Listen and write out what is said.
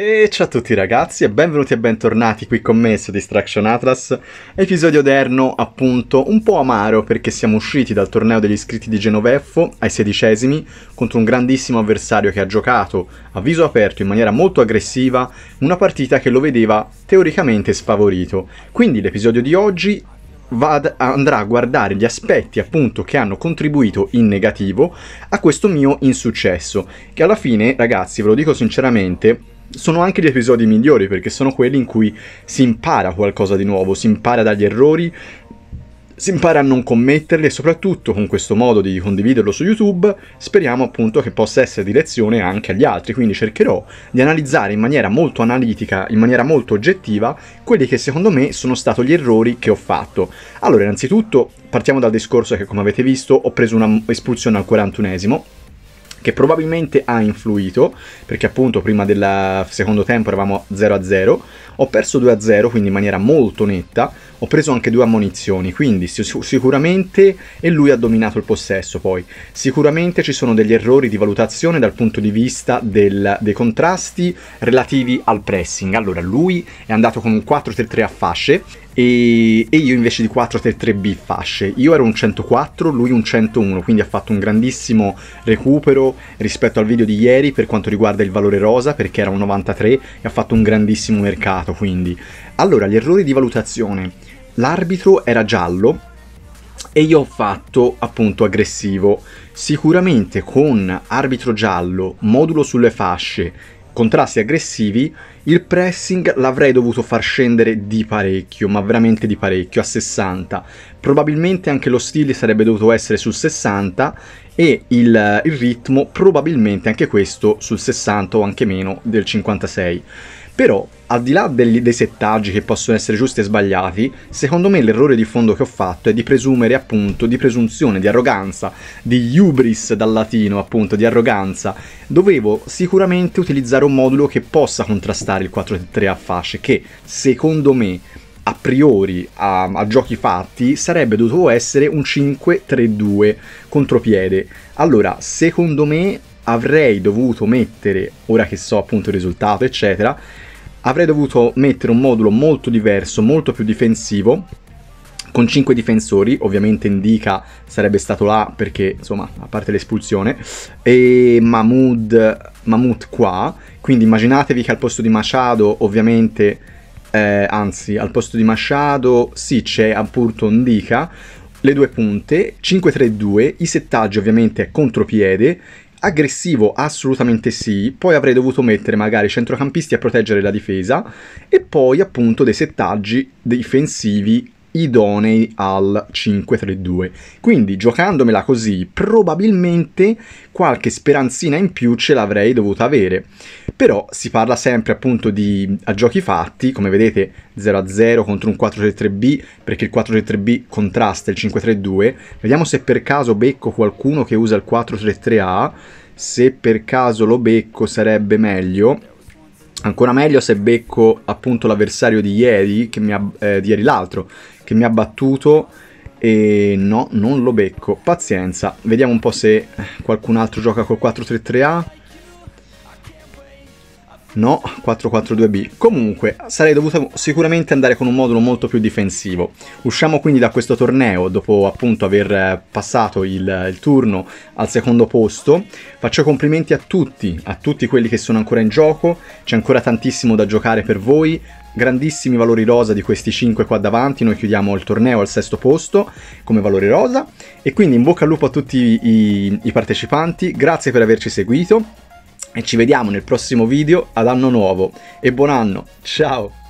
E ciao a tutti ragazzi e benvenuti e bentornati qui con me su Distraction Atlas. Episodio odierno appunto un po' amaro perché siamo usciti dal torneo degli iscritti di Genoveffo ai sedicesimi contro un grandissimo avversario che ha giocato a viso aperto in maniera molto aggressiva una partita che lo vedeva teoricamente sfavorito. Quindi l'episodio di oggi Ad, andrà a guardare gli aspetti appunto che hanno contribuito in negativo a questo mio insuccesso che alla fine ragazzi ve lo dico sinceramente sono anche gli episodi migliori perché sono quelli in cui si impara qualcosa di nuovo, si impara dagli errori, si impara a non commetterli e soprattutto con questo modo di condividerlo su YouTube speriamo appunto che possa essere di lezione anche agli altri, quindi cercherò di analizzare in maniera molto analitica, in maniera molto oggettiva, quelli che secondo me sono stati gli errori che ho fatto. Allora, innanzitutto partiamo dal discorso che come avete visto ho preso una espulsione al 41esimo, che probabilmente ha influito, perché appunto prima del secondo tempo eravamo 0-0, ho perso 2-0, quindi in maniera molto netta, ho preso anche due ammonizioni, quindi sicuramente, e lui ha dominato il possesso poi, sicuramente ci sono degli errori di valutazione dal punto di vista del, dei contrasti relativi al pressing. Allora lui è andato con un 4-3-3 a fasce e, e io invece di 4 3 b fasce. Io ero un 104, lui un 101, quindi ha fatto un grandissimo recupero rispetto al video di ieri per quanto riguarda il valore rosa perché era un 93 e ha fatto un grandissimo mercato quindi. Allora, gli errori di valutazione. L'arbitro era giallo, e io ho fatto appunto aggressivo. Sicuramente con arbitro giallo, modulo sulle fasce contrasti aggressivi, il pressing l'avrei dovuto far scendere di parecchio, ma veramente di parecchio, a 60. Probabilmente anche lo stile sarebbe dovuto essere sul 60 e il, il ritmo probabilmente anche questo sul 60 o anche meno del 56. Però al di là degli, dei settaggi che possono essere giusti e sbagliati, secondo me l'errore di fondo che ho fatto è di presumere appunto di presunzione, di arroganza, di hubris dal latino appunto, di arroganza. Dovevo sicuramente utilizzare un modulo che possa contrastare il 4-3 a fasce, che secondo me a priori a, a giochi fatti sarebbe dovuto essere un 5-3-2 contropiede. Allora, secondo me avrei dovuto mettere, ora che so appunto il risultato, eccetera, avrei dovuto mettere un modulo molto diverso, molto più difensivo, con 5 difensori, ovviamente Indica sarebbe stato là perché, insomma, a parte l'espulsione, e Mahmoud, Mahmoud qua, quindi immaginatevi che al posto di Machado, ovviamente eh, anzi al posto di Machado sì c'è appunto Ndica, le due punte, 5-3-2, i settaggi ovviamente contropiede, aggressivo assolutamente sì, poi avrei dovuto mettere magari centrocampisti a proteggere la difesa e poi appunto dei settaggi difensivi idonei al 5-3-2. Quindi giocandomela così probabilmente qualche speranzina in più ce l'avrei dovuta avere. Però si parla sempre appunto di a giochi fatti, come vedete 0-0 contro un 4-3-3-B perché il 4-3-3-B contrasta il 5-3-2. Vediamo se per caso becco qualcuno che usa il 4-3-3-A. Se per caso lo becco sarebbe meglio Ancora meglio se becco appunto l'avversario di ieri, ha, eh, di ieri l'altro, che mi ha battuto e no, non lo becco. Pazienza, vediamo un po' se qualcun altro gioca col 4-3-3A. No, 4-4-2B. Comunque, sarei dovuto sicuramente andare con un modulo molto più difensivo. Usciamo quindi da questo torneo, dopo appunto aver eh, passato il, il, turno al secondo posto. Faccio complimenti a tutti, a tutti quelli che sono ancora in gioco. C'è ancora tantissimo da giocare per voi. Grandissimi valori rosa di questi 5 qua davanti. Noi chiudiamo il torneo al sesto posto come valori rosa. E quindi in bocca al lupo a tutti i, i partecipanti. Grazie per averci seguito e ci vediamo nel prossimo video ad anno nuovo e buon anno, ciao!